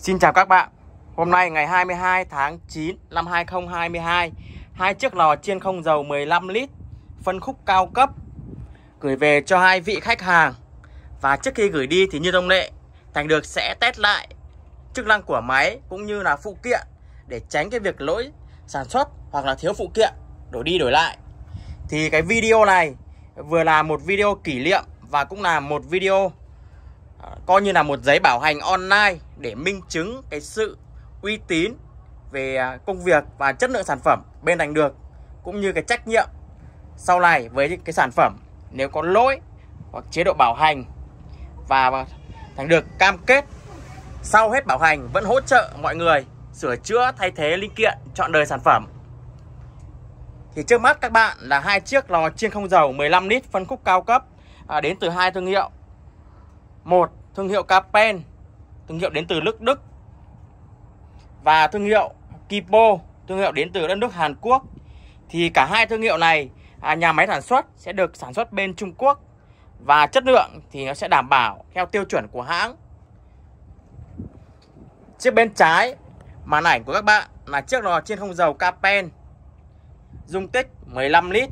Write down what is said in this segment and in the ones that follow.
Xin chào các bạn Hôm nay ngày 22 tháng 9 năm 2022 hai chiếc lò chiên không dầu 15 lít phân khúc cao cấp gửi về cho hai vị khách hàng và trước khi gửi đi thì như thông lệ Thành được sẽ test lại chức năng của máy cũng như là phụ kiện để tránh cái việc lỗi sản xuất hoặc là thiếu phụ kiện đổi đi đổi lại thì cái video này vừa là một video kỷ niệm và cũng là một video coi như là một giấy bảo hành online để minh chứng cái sự uy tín về à, công việc và chất lượng sản phẩm bên thành được cũng như cái trách nhiệm sau này với cái sản phẩm nếu có lỗi hoặc chế độ bảo hành và thành được cam kết sau hết bảo hành vẫn hỗ trợ mọi người sửa chữa thay thế linh kiện chọn đời sản phẩm thì trước mắt các bạn là hai chiếc lò chiên không dầu 15 lít phân khúc cao cấp à, đến từ hai thương hiệu một thương hiệu Capen, thương hiệu đến từ nước Đức và thương hiệu Kipo, thương hiệu đến từ đất nước Hàn Quốc. Thì cả hai thương hiệu này à, nhà máy sản xuất sẽ được sản xuất bên Trung Quốc và chất lượng thì nó sẽ đảm bảo theo tiêu chuẩn của hãng. Chiếc bên trái màn ảnh của các bạn là chiếc lò trên không dầu Capen dung tích 15 lít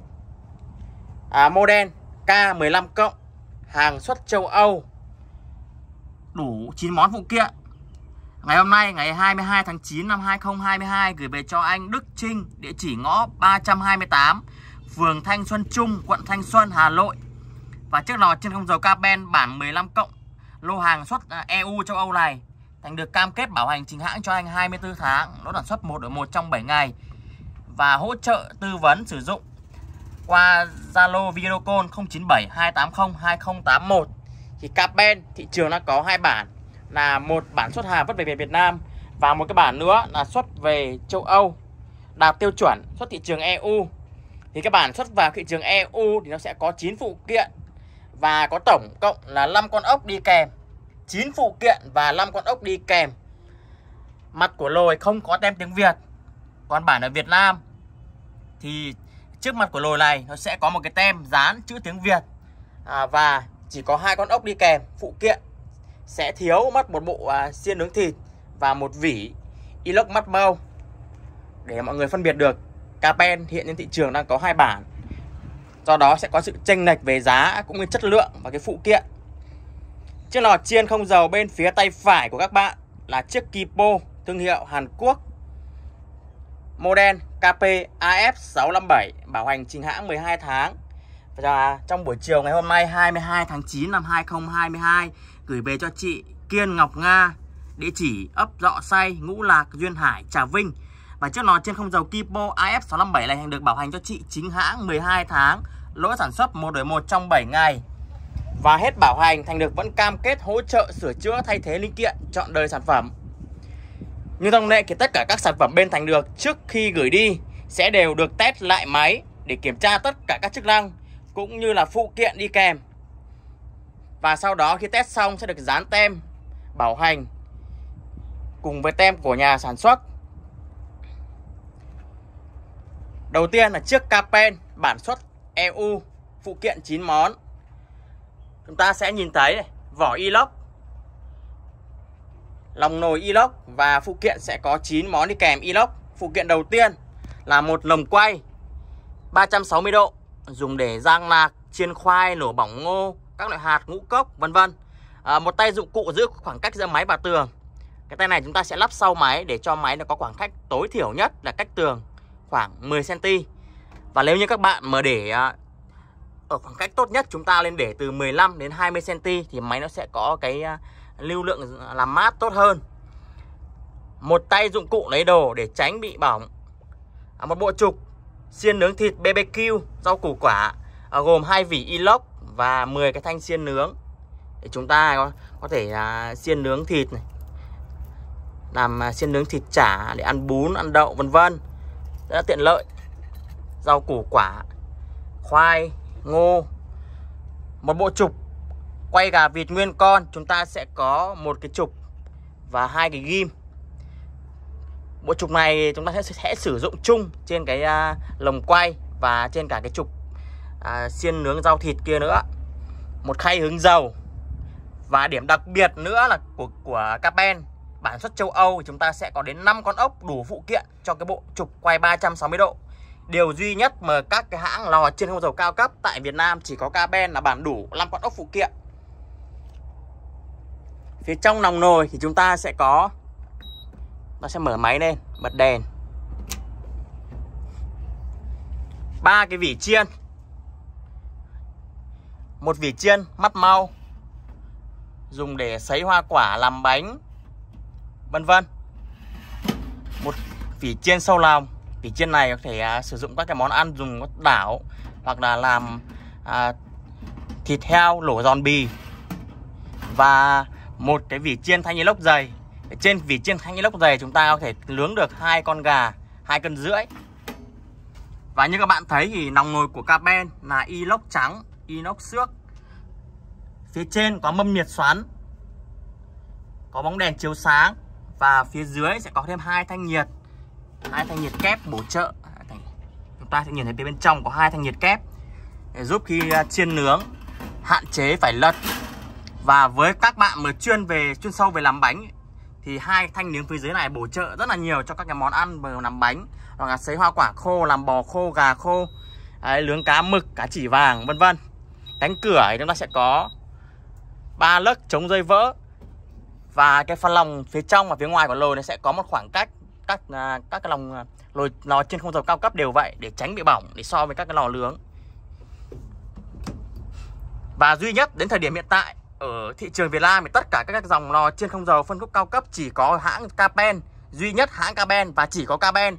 à, model K15 cộng hàng xuất châu Âu đủ 9 món phụ kiện Ngày hôm nay ngày 22 tháng 9 năm 2022 gửi về cho anh Đức Trinh địa chỉ ngõ 328 phường Thanh Xuân Trung quận Thanh Xuân Hà Nội và chiếc lò trên không dầu Capen bản 15 cộng lô hàng xuất à, EU châu Âu này Thành được cam kết bảo hành chính hãng cho anh 24 tháng nó sản xuất 1 ở 1 trong 7 ngày và hỗ trợ tư vấn sử dụng qua Zalo video call 097 280 2081 thì capen thị trường đã có hai bản là một bản xuất hàng xuất về Việt Nam và một cái bản nữa là xuất về châu Âu đạt tiêu chuẩn xuất thị trường EU thì cái bản xuất vào thị trường EU thì nó sẽ có 9 phụ kiện và có tổng cộng là 5 con ốc đi kèm 9 phụ kiện và 5 con ốc đi kèm mặt của lồi không có tem tiếng Việt còn bản ở Việt Nam thì trước mặt của lồi này nó sẽ có một cái tem dán chữ tiếng Việt à, và chỉ có hai con ốc đi kèm phụ kiện sẽ thiếu mất một bộ à, xiên nướng thịt và một vỉ inox mắt mâu để mọi người phân biệt được Capen hiện trên thị trường đang có hai bản do đó sẽ có sự chênh lệch về giá cũng như chất lượng và cái phụ kiện chiếc lò chiên không dầu bên phía tay phải của các bạn là chiếc Kipo thương hiệu Hàn Quốc model KP AF657 bảo hành chính hãng 12 tháng và dạ, trong buổi chiều ngày hôm nay 22 tháng 9 năm 2022 gửi về cho chị Kiên Ngọc Nga địa chỉ ấp Dọ Say, Ngũ Lạc, Duyên Hải, Trà Vinh và chiếc nò trên không dầu Kipo AF657 này được bảo hành cho chị chính hãng 12 tháng lỗi sản xuất một đổi một trong 7 ngày và hết bảo hành Thành được vẫn cam kết hỗ trợ sửa chữa thay thế linh kiện chọn đời sản phẩm như thông lệ thì tất cả các sản phẩm bên Thành được trước khi gửi đi sẽ đều được test lại máy để kiểm tra tất cả các chức năng cũng như là phụ kiện đi kèm. Và sau đó khi test xong sẽ được dán tem bảo hành cùng với tem của nhà sản xuất. Đầu tiên là chiếc capen bản xuất EU phụ kiện 9 món. Chúng ta sẽ nhìn thấy này, vỏ inox, lòng nồi inox và phụ kiện sẽ có 9 món đi kèm inox. Phụ kiện đầu tiên là một lồng quay 360 độ dùng để rang lạc, chiên khoai, nổ bỏng ngô, các loại hạt, ngũ cốc, vân vân. À, một tay dụng cụ giữ khoảng cách giữa máy và tường. Cái tay này chúng ta sẽ lắp sau máy để cho máy nó có khoảng cách tối thiểu nhất là cách tường khoảng 10 cm. Và nếu như các bạn mà để à, ở khoảng cách tốt nhất chúng ta lên để từ 15 đến 20 cm thì máy nó sẽ có cái à, lưu lượng làm mát tốt hơn. Một tay dụng cụ lấy đồ để tránh bị bỏng. À, một bộ trục xiên nướng thịt BBQ, rau củ quả à, gồm hai vỉ inox và 10 cái thanh xiên nướng. Để chúng ta có, có thể à, xiên nướng thịt này. Làm à, xiên nướng thịt chả để ăn bún, ăn đậu vân vân. Rất là tiện lợi. Rau củ quả, khoai, ngô. Một bộ trục quay gà vịt nguyên con, chúng ta sẽ có một cái trục và hai cái ghim bộ trục này chúng ta sẽ, sẽ sử dụng chung trên cái à, lồng quay và trên cả cái trục à, xiên nướng rau thịt kia nữa một khay hứng dầu và điểm đặc biệt nữa là của của Capen bản xuất châu Âu thì chúng ta sẽ có đến 5 con ốc đủ phụ kiện cho cái bộ trục quay 360 độ Điều duy nhất mà các cái hãng lò trên không dầu cao cấp tại Việt Nam chỉ có Capen là bản đủ 5 con ốc phụ kiện Phía trong nòng nồi thì chúng ta sẽ có nó sẽ mở máy lên bật đèn ba cái vỉ chiên một vỉ chiên mắt mau dùng để sấy hoa quả làm bánh vân vân một vỉ chiên sâu lòng vỉ chiên này có thể à, sử dụng các cái món ăn dùng đảo hoặc là làm à, thịt heo lổ giòn bì và một cái vỉ chiên thanh inox dày trên vỉ trên thanh inox dày chúng ta có thể nướng được hai con gà hai cân rưỡi và như các bạn thấy thì nòng nồi của Capen là inox trắng inox xước phía trên có mâm nhiệt xoắn có bóng đèn chiếu sáng và phía dưới sẽ có thêm hai thanh nhiệt hai thanh nhiệt kép bổ trợ chúng ta sẽ nhìn thấy phía bên trong có hai thanh nhiệt kép để giúp khi à, chiên nướng hạn chế phải lật và với các bạn mà chuyên về chuyên sâu về làm bánh thì hai thanh nướng phía dưới này bổ trợ rất là nhiều cho các cái món ăn mà làm bánh hoặc là sấy hoa quả khô làm bò khô gà khô đấy, lướng cá mực cá chỉ vàng vân vân cánh cửa thì chúng ta sẽ có ba lớp chống rơi vỡ và cái phần lòng phía trong và phía ngoài của lò này sẽ có một khoảng cách các à, các cái lòng à, lồi lò trên không dầu cao cấp đều vậy để tránh bị bỏng để so với các cái lò nướng và duy nhất đến thời điểm hiện tại ở thị trường Việt Nam thì tất cả các dòng lò chiên không dầu phân khúc cao cấp chỉ có hãng Capen duy nhất hãng Capen và chỉ có Capen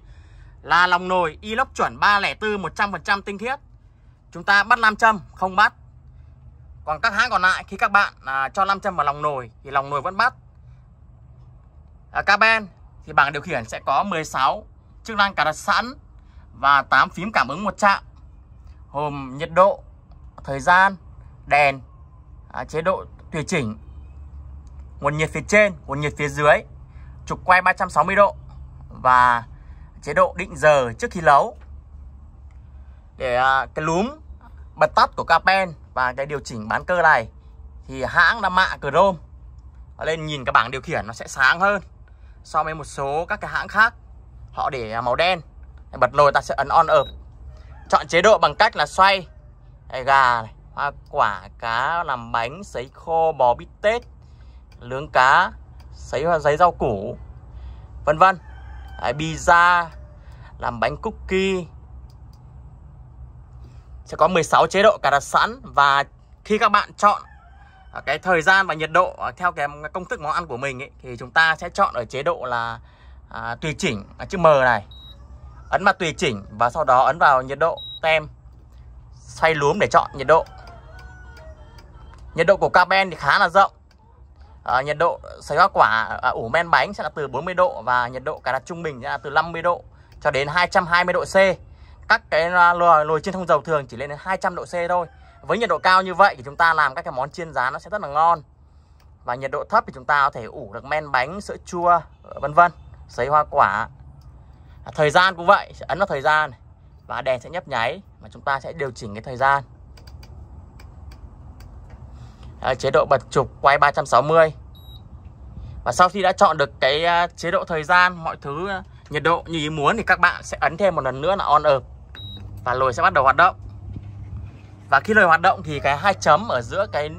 là lòng nồi inox chuẩn 304 100% tinh khiết chúng ta bắt nam châm không bắt còn các hãng còn lại khi các bạn à, cho nam châm vào lòng nồi thì lòng nồi vẫn bắt à, Capen thì bảng điều khiển sẽ có 16 chức năng cài đặt sẵn và 8 phím cảm ứng một chạm gồm nhiệt độ thời gian đèn à, chế độ tùy chỉnh nguồn nhiệt phía trên, nguồn nhiệt phía dưới, trục quay 360 độ và chế độ định giờ trước khi nấu. Để à, cái lúm bật tắt của capen và cái điều chỉnh bán cơ này thì hãng đã mạ Chrome. Lên nhìn cái bảng điều khiển nó sẽ sáng hơn so với một số các cái hãng khác. Họ để à, màu đen. Bật nồi ta sẽ ấn on up. Chọn chế độ bằng cách là xoay gà này, hoa quả cá làm bánh sấy khô bò bít tết lướng cá sấy giấy rau củ vân vân à, pizza làm bánh cookie sẽ có 16 chế độ cài đặt sẵn và khi các bạn chọn à, cái thời gian và nhiệt độ à, theo cái công thức món ăn của mình ấy, thì chúng ta sẽ chọn ở chế độ là à, tùy chỉnh à, chữ M này ấn vào tùy chỉnh và sau đó ấn vào nhiệt độ tem xoay lúm để chọn nhiệt độ nhiệt độ của ca ben thì khá là rộng à, nhiệt độ sấy hoa quả à, ủ men bánh sẽ là từ 40 độ và nhiệt độ cài đặt trung bình sẽ là từ 50 độ cho đến 220 độ C các cái à, lồi, lồi chiên thông dầu thường chỉ lên đến 200 độ C thôi với nhiệt độ cao như vậy thì chúng ta làm các cái món chiên rán nó sẽ rất là ngon và nhiệt độ thấp thì chúng ta có thể ủ được men bánh sữa chua ờ, vân vân sấy hoa quả à, thời gian cũng vậy sẽ ấn vào thời gian và đèn sẽ nhấp nháy và chúng ta sẽ điều chỉnh cái thời gian à, chế độ bật trục quay 360 và sau khi đã chọn được cái ờ, chế độ thời gian mọi thứ ờ, nhiệt độ như ý muốn thì các bạn sẽ ấn thêm một lần nữa là on up và lồi sẽ bắt đầu hoạt động và khi lồi hoạt động thì cái hai chấm ở giữa cái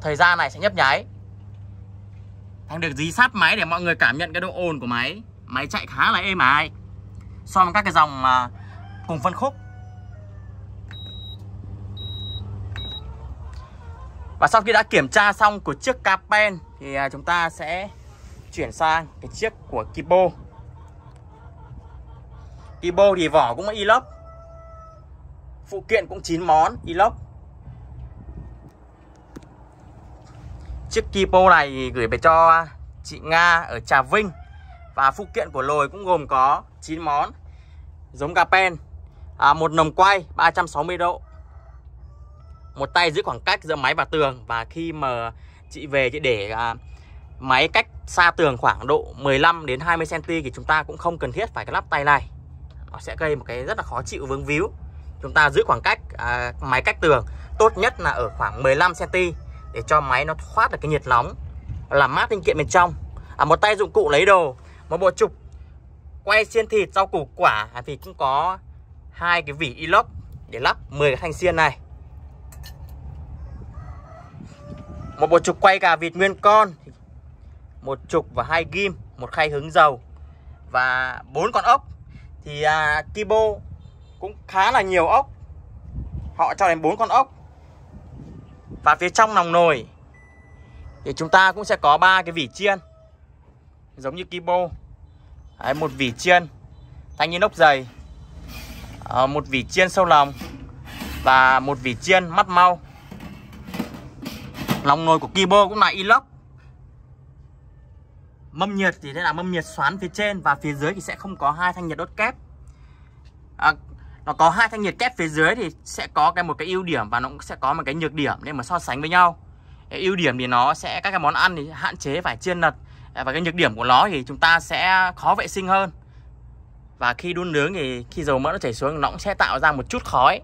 thời gian này sẽ nhấp nháy Thành được dí sát máy để mọi người cảm nhận cái độ ồn của máy Máy chạy khá là êm ái So với các cái dòng mà cùng phân khúc Và sau khi đã kiểm tra xong của chiếc Capen thì à, chúng ta sẽ chuyển sang cái chiếc của kipo kipo thì vỏ cũng inox. Phụ kiện cũng chín món inox. Chiếc kipo này thì gửi về cho chị Nga ở Trà Vinh. Và phụ kiện của lồi cũng gồm có 9 món giống Capen. À, một nồng quay 360 độ một tay giữ khoảng cách giữa máy và tường và khi mà chị về chị để à, máy cách xa tường khoảng độ 15 đến 20 cm thì chúng ta cũng không cần thiết phải cái lắp tay này nó sẽ gây một cái rất là khó chịu vướng víu chúng ta giữ khoảng cách à, máy cách tường tốt nhất là ở khoảng 15 cm để cho máy nó thoát được cái nhiệt nóng làm mát linh kiện bên trong à, một tay dụng cụ lấy đồ một bộ trục quay xiên thịt rau củ quả à, thì cũng có hai cái vỉ inox để lắp 10 cái thanh xiên này một bộ trục quay gà vịt nguyên con một trục và hai ghim một khay hứng dầu và bốn con ốc thì à, Kibo cũng khá là nhiều ốc họ cho đến bốn con ốc và phía trong nòng nồi thì chúng ta cũng sẽ có ba cái vỉ chiên giống như Kibo Đấy, một vỉ chiên thanh inox dày à, một vỉ chiên sâu lòng và một vỉ chiên mắt mau Lòng nồi của Kibo cũng là inox Mâm nhiệt thì đây là mâm nhiệt xoắn phía trên Và phía dưới thì sẽ không có hai thanh nhiệt đốt kép à, Nó có hai thanh nhiệt kép phía dưới thì sẽ có cái một cái ưu điểm Và nó cũng sẽ có một cái nhược điểm để mà so sánh với nhau ưu điểm thì nó sẽ các cái món ăn thì hạn chế phải chiên nật à, và cái nhược điểm của nó thì chúng ta sẽ khó vệ sinh hơn và khi đun nướng thì khi dầu mỡ nó chảy xuống nó cũng sẽ tạo ra một chút khói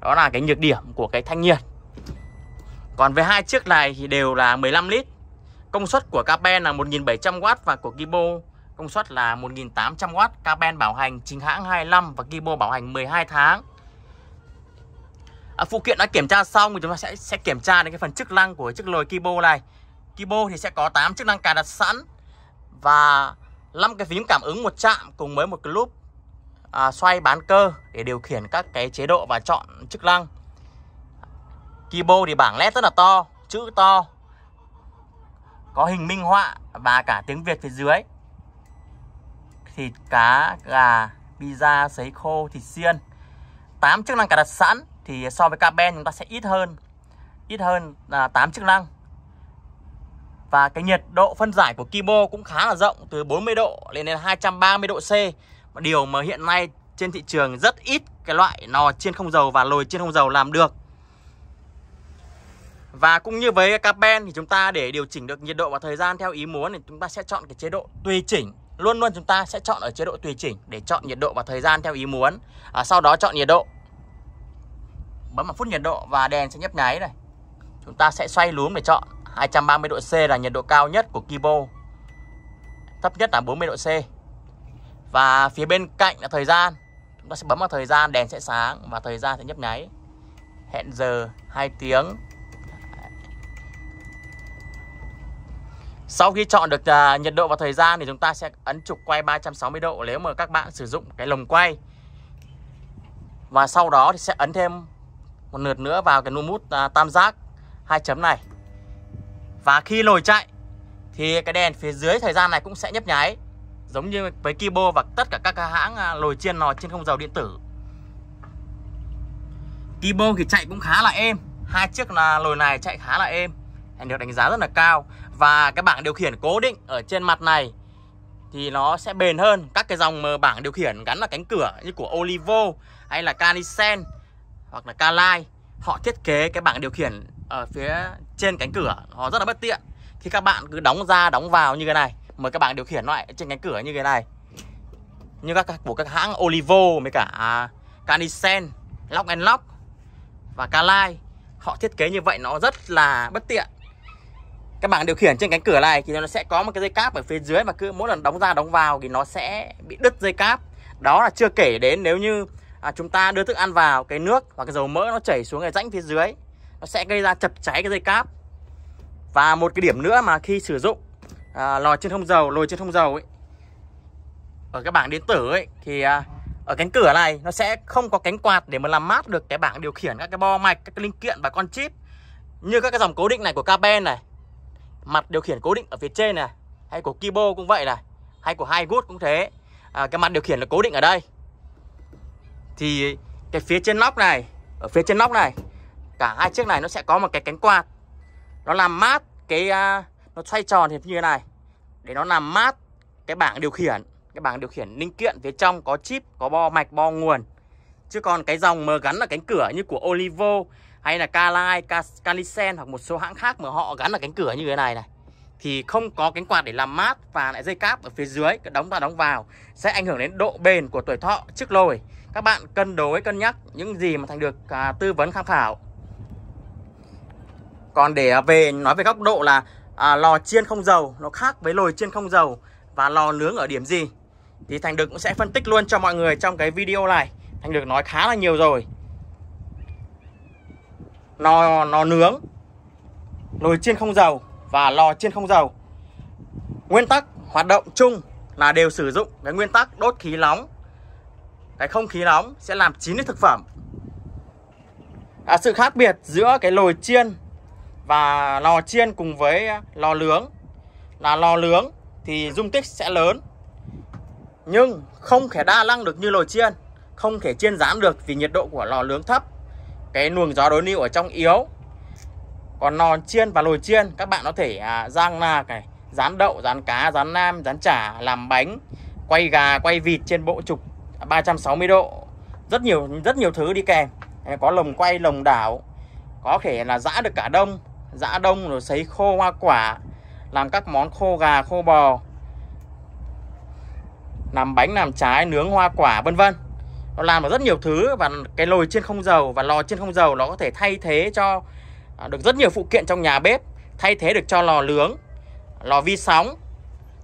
đó là cái nhược điểm của cái thanh nhiệt còn về hai chiếc này thì đều là 15 lít. Công suất của Capen là 1700W và của Kibo công suất là 1800W. Capen bảo hành chính hãng 25 và Kibo bảo hành 12 tháng. À, phụ kiện đã kiểm tra xong thì chúng ta sẽ sẽ kiểm tra đến cái phần chức năng của chiếc lồi Kibo này. Kibo thì sẽ có 8 chức năng cài đặt sẵn và 5 cái phím cảm ứng một chạm cùng với một cái lúp à, xoay bán cơ để điều khiển các cái chế độ và chọn chức năng. Kibo thì bảng led rất là to Chữ to Có hình minh họa Và cả tiếng Việt phía dưới Thịt cá, gà, pizza, sấy khô, thịt xiên 8 chức năng cài đặt sẵn Thì so với Caben chúng ta sẽ ít hơn Ít hơn là 8 chức năng và cái nhiệt độ phân giải của Kibo cũng khá là rộng từ 40 độ lên đến 230 độ C. Điều mà hiện nay trên thị trường rất ít cái loại nò chiên không dầu và lồi chiên không dầu làm được. Và cũng như với capen thì chúng ta để điều chỉnh được nhiệt độ và thời gian theo ý muốn thì chúng ta sẽ chọn cái chế độ tùy chỉnh Luôn luôn chúng ta sẽ chọn ở chế độ tùy chỉnh để chọn nhiệt độ và thời gian theo ý muốn à, Sau đó chọn nhiệt độ Bấm vào phút nhiệt độ và đèn sẽ nhấp nháy này Chúng ta sẽ xoay lúm để chọn 230 độ C là nhiệt độ cao nhất của Kibo Thấp nhất là 40 độ C Và phía bên cạnh là thời gian Chúng ta sẽ bấm vào thời gian đèn sẽ sáng và thời gian sẽ nhấp nháy Hẹn giờ 2 tiếng Sau khi chọn được à, nhiệt độ và thời gian thì chúng ta sẽ ấn trục quay 360 độ nếu mà các bạn sử dụng cái lồng quay. Và sau đó thì sẽ ấn thêm một lượt nữa vào cái nút mút à, tam giác hai chấm này. Và khi lồi chạy thì cái đèn phía dưới thời gian này cũng sẽ nhấp nháy giống như với Kibo và tất cả các hãng à, lồi chiên nò trên không dầu điện tử. Kibo thì chạy cũng khá là êm, hai chiếc là lồi này chạy khá là êm, được đánh giá rất là cao và cái bảng điều khiển cố định ở trên mặt này thì nó sẽ bền hơn các cái dòng mờ bảng điều khiển gắn là cánh cửa như của Olivo hay là Canisen hoặc là Calai họ thiết kế cái bảng điều khiển ở phía trên cánh cửa họ rất là bất tiện khi các bạn cứ đóng ra đóng vào như thế này mà các bạn điều khiển lại trên cánh cửa như thế này như các của các hãng Olivo với cả à, Canisen, Lock and Lock và Calai họ thiết kế như vậy nó rất là bất tiện cái bảng điều khiển trên cánh cửa này thì nó sẽ có một cái dây cáp ở phía dưới và cứ mỗi lần đóng ra đóng vào thì nó sẽ bị đứt dây cáp đó là chưa kể đến nếu như à, chúng ta đưa thức ăn vào cái nước hoặc cái dầu mỡ nó chảy xuống cái rãnh phía dưới nó sẽ gây ra chập cháy cái dây cáp và một cái điểm nữa mà khi sử dụng à, lò trên không dầu lồi trên không dầu ấy ở cái bảng điện tử ấy thì à, ở cánh cửa này nó sẽ không có cánh quạt để mà làm mát được cái bảng điều khiển các cái bo mạch các cái linh kiện và con chip như các cái dòng cố định này của Capen này mặt điều khiển cố định ở phía trên này hay của Kibo cũng vậy này hay của hai gút cũng thế à, cái mặt điều khiển là cố định ở đây thì cái phía trên nóc này ở phía trên nóc này cả hai chiếc này nó sẽ có một cái cánh quạt nó làm mát cái uh, nó xoay tròn thì như thế này để nó làm mát cái bảng điều khiển cái bảng điều khiển linh kiện phía trong có chip có bo mạch bo nguồn chứ còn cái dòng mờ gắn là cánh cửa như của Olivo hay là Kalai, Kalisen hoặc một số hãng khác mà họ gắn ở cánh cửa như thế này này thì không có cánh quạt để làm mát và lại dây cáp ở phía dưới đóng ra đóng vào sẽ ảnh hưởng đến độ bền của tuổi thọ chiếc lồi. Các bạn cân đối cân nhắc những gì mà thành được à, tư vấn tham khảo. Còn để à, về nói về góc độ là à, lò chiên không dầu nó khác với lồi chiên không dầu và lò nướng ở điểm gì thì thành được cũng sẽ phân tích luôn cho mọi người trong cái video này. Thành được nói khá là nhiều rồi nó nó nướng nồi chiên không dầu và lò chiên không dầu nguyên tắc hoạt động chung là đều sử dụng cái nguyên tắc đốt khí nóng cái không khí nóng sẽ làm chín được thực phẩm à, sự khác biệt giữa cái lồi chiên và lò chiên cùng với lò nướng là lò nướng thì dung tích sẽ lớn nhưng không thể đa năng được như lồi chiên không thể chiên rán được vì nhiệt độ của lò nướng thấp cái luồng gió đối lưu ở trong yếu còn nòn chiên và lồi chiên các bạn có thể à, rang là này rán đậu rán cá rán nam rán chả làm bánh quay gà quay vịt trên bộ trục 360 độ rất nhiều rất nhiều thứ đi kèm có lồng quay lồng đảo có thể là giã được cả đông giã đông rồi sấy khô hoa quả làm các món khô gà khô bò làm bánh làm trái nướng hoa quả vân vân nó làm được rất nhiều thứ và cái lồi chiên không dầu và lò chiên không dầu nó có thể thay thế cho à, được rất nhiều phụ kiện trong nhà bếp thay thế được cho lò nướng lò vi sóng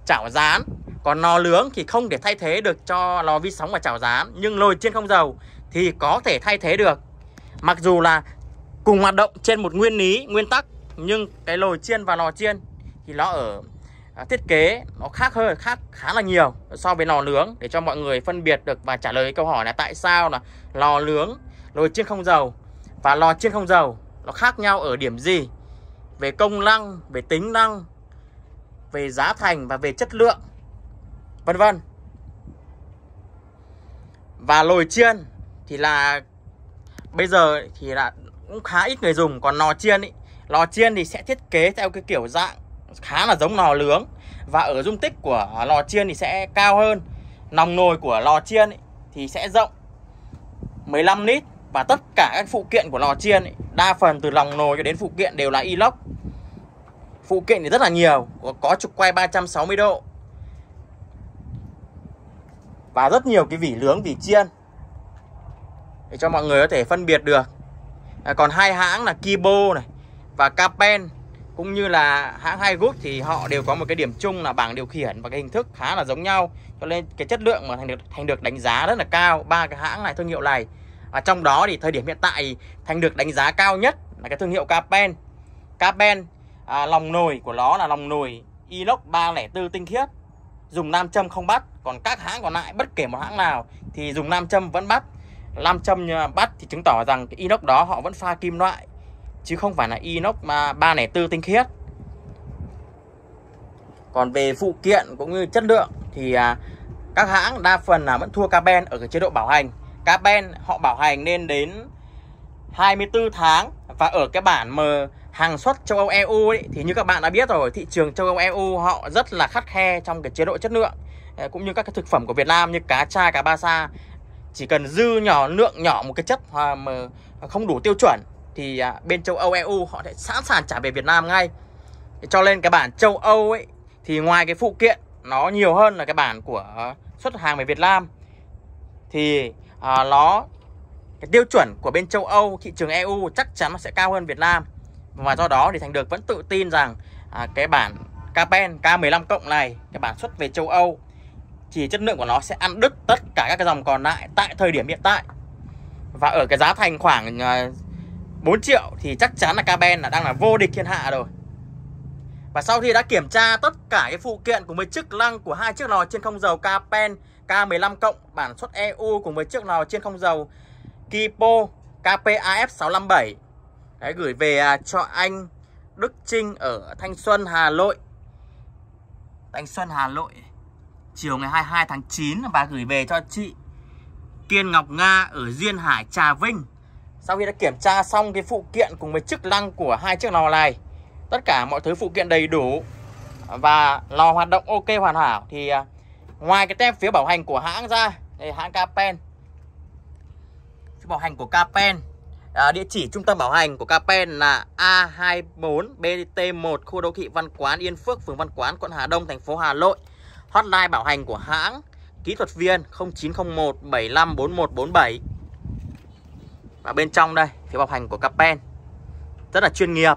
chảo rán còn lò nướng thì không thể thay thế được cho lò vi sóng và chảo rán nhưng lồi chiên không dầu thì có thể thay thế được mặc dù là cùng hoạt động trên một nguyên lý nguyên tắc nhưng cái lồi chiên và lò chiên thì nó ở À, thiết kế nó khác hơn khác khá là nhiều so với lò nướng để cho mọi người phân biệt được và trả lời câu hỏi là tại sao là lò nướng nồi chiên không dầu và lò chiên không dầu nó khác nhau ở điểm gì về công năng về tính năng về giá thành và về chất lượng vân vân và lồi chiên thì là bây giờ thì là cũng khá ít người dùng còn lò chiên ý, lò chiên thì sẽ thiết kế theo cái kiểu dạng khá là giống lò lướng và ở dung tích của lò chiên thì sẽ cao hơn nòng nồi của lò chiên ý, thì sẽ rộng 15 lít và tất cả các phụ kiện của lò chiên ý, đa phần từ lòng nồi cho đến phụ kiện đều là inox phụ kiện thì rất là nhiều có trục quay 360 độ và rất nhiều cái vỉ lướng vỉ chiên để cho mọi người có thể phân biệt được à, còn hai hãng là Kibo này và Capen cũng như là hãng High thì họ đều có một cái điểm chung là bảng điều khiển và cái hình thức khá là giống nhau cho nên cái chất lượng mà thành được thành được đánh giá rất là cao ba cái hãng này thương hiệu này và trong đó thì thời điểm hiện tại thành được đánh giá cao nhất là cái thương hiệu Capen Capen à, lòng nồi của nó là lòng nồi inox 304 tinh khiết dùng nam châm không bắt còn các hãng còn lại bất kể một hãng nào thì dùng nam châm vẫn bắt nam châm à, bắt thì chứng tỏ rằng cái inox đó họ vẫn pha kim loại chứ không phải là inox 304 tinh khiết còn về phụ kiện cũng như chất lượng thì à, các hãng đa phần là vẫn thua Caben ở cái chế độ bảo hành Caben họ bảo hành lên đến 24 tháng và ở cái bản mà hàng xuất châu Âu EU ấy, thì như các bạn đã biết rồi thị trường châu Âu EU họ rất là khắt khe trong cái chế độ chất lượng à, cũng như các cái thực phẩm của Việt Nam như cá tra cá ba sa chỉ cần dư nhỏ lượng nhỏ một cái chất mà không đủ tiêu chuẩn thì à, bên châu Âu EU họ sẽ sẵn sàng trả về Việt Nam ngay cho nên cái bản châu Âu ấy thì ngoài cái phụ kiện nó nhiều hơn là cái bản của xuất hàng về Việt Nam thì à, nó cái tiêu chuẩn của bên châu Âu thị trường EU chắc chắn nó sẽ cao hơn Việt Nam và do đó thì Thành Được vẫn tự tin rằng à, cái bản Capen K15 cộng này cái bản xuất về châu Âu thì chất lượng của nó sẽ ăn đứt tất cả các cái dòng còn lại tại thời điểm hiện tại và ở cái giá thành khoảng à, 4 triệu thì chắc chắn là Caben là đang là vô địch thiên hạ rồi và sau khi đã kiểm tra tất cả cái phụ kiện cùng với chức lăng của hai chiếc lò trên không dầu Capen K15 cộng bản xuất EU cùng với chiếc lò trên không dầu Kipo KPAF 657 Đấy, gửi về à, cho anh Đức Trinh ở Thanh Xuân Hà Nội Thanh Xuân Hà Nội chiều ngày 22 tháng 9 và gửi về cho chị Kiên Ngọc Nga ở Duyên Hải Trà Vinh sau khi đã kiểm tra xong cái phụ kiện cùng với chức năng của hai chiếc lò này tất cả mọi thứ phụ kiện đầy đủ và lò hoạt động ok hoàn hảo thì à, ngoài cái tem phía bảo hành của hãng ra đây hãng Capen phía bảo hành của Capen à, địa chỉ trung tâm bảo hành của Capen là A24 BT1 khu đô thị Văn Quán Yên Phước phường Văn Quán quận Hà Đông thành phố Hà Nội hotline bảo hành của hãng kỹ thuật viên 0901 754147 và bên trong đây phía bọc hành của Capen rất là chuyên nghiệp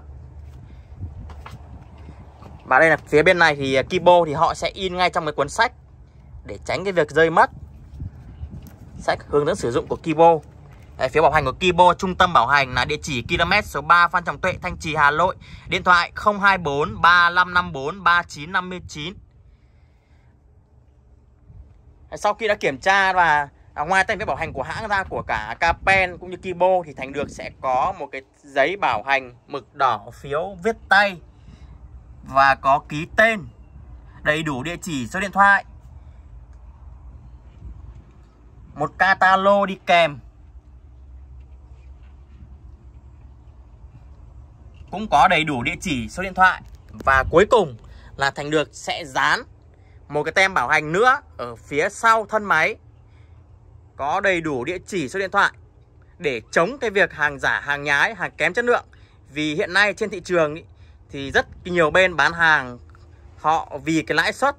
và đây là phía bên này thì à, Kibo thì họ sẽ in ngay trong cái cuốn sách để tránh cái việc rơi mất sách hướng dẫn sử dụng của Kibo Đấy, phía bảo hành của Kibo trung tâm bảo hành là địa chỉ km số 3 Phan Trọng Tuệ Thanh Trì Hà Nội điện thoại 024 3554 3959 Sau khi đã kiểm tra và à, ngoài tem bảo hành của hãng ra của cả Capen cũng như Kibo thì Thành được sẽ có một cái giấy bảo hành mực đỏ phiếu viết tay và có ký tên đầy đủ địa chỉ số điện thoại một catalog đi kèm cũng có đầy đủ địa chỉ số điện thoại và cuối cùng là Thành được sẽ dán một cái tem bảo hành nữa ở phía sau thân máy có đầy đủ địa chỉ số điện thoại để chống cái việc hàng giả, hàng nhái, hàng kém chất lượng. Vì hiện nay trên thị trường ý, thì rất nhiều bên bán hàng họ vì cái lãi suất,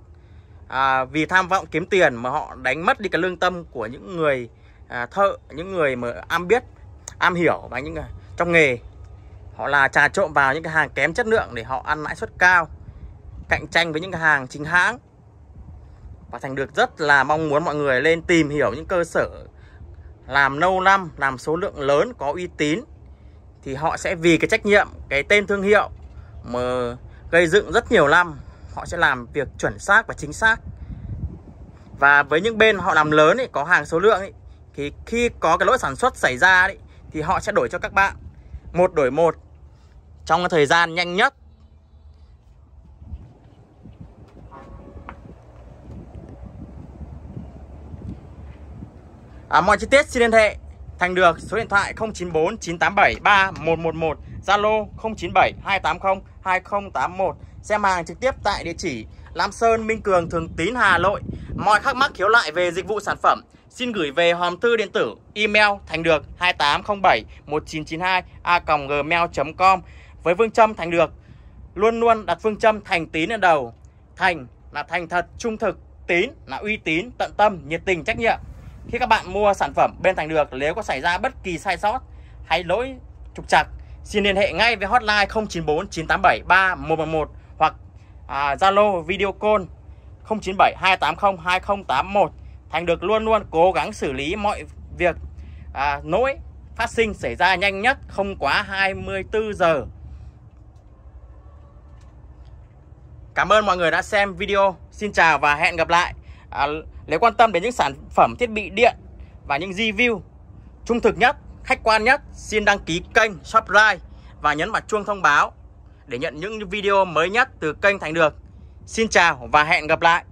à, vì tham vọng kiếm tiền mà họ đánh mất đi cái lương tâm của những người à, thợ, những người mà am biết, am hiểu và những trong nghề. Họ là trà trộn vào những cái hàng kém chất lượng để họ ăn lãi suất cao, cạnh tranh với những cái hàng chính hãng và Thành được rất là mong muốn mọi người lên tìm hiểu những cơ sở làm lâu năm, làm số lượng lớn, có uy tín thì họ sẽ vì cái trách nhiệm, cái tên thương hiệu mà gây dựng rất nhiều năm họ sẽ làm việc chuẩn xác và chính xác và với những bên họ làm lớn ấy, có hàng số lượng ấy, thì khi có cái lỗi sản xuất xảy ra ấy, thì họ sẽ đổi cho các bạn một đổi một trong cái thời gian nhanh nhất à, mọi chi tiết xin liên hệ Thành được số điện thoại 094 987 3111 Zalo 097 280 2081 Xem hàng trực tiếp tại địa chỉ Lam Sơn, Minh Cường, Thường Tín, Hà Nội Mọi thắc mắc khiếu lại về dịch vụ sản phẩm Xin gửi về hòm thư điện tử email thành được 2807 1992 a gmail.com Với phương châm thành được Luôn luôn đặt phương châm thành tín lên đầu Thành là thành thật, trung thực Tín là uy tín, tận tâm, nhiệt tình, trách nhiệm khi các bạn mua sản phẩm bên Thành Được nếu có xảy ra bất kỳ sai sót hay lỗi trục trặc xin liên hệ ngay với hotline 094 987 3111 hoặc à, Zalo à, video call 097 280 2081 Thành Được luôn luôn cố gắng xử lý mọi việc à, nỗi phát sinh xảy ra nhanh nhất không quá 24 giờ. Cảm ơn mọi người đã xem video. Xin chào và hẹn gặp lại. À, nếu quan tâm đến những sản phẩm thiết bị điện và những review trung thực nhất, khách quan nhất, xin đăng ký kênh, subscribe và nhấn vào chuông thông báo để nhận những video mới nhất từ kênh Thành Được. Xin chào và hẹn gặp lại.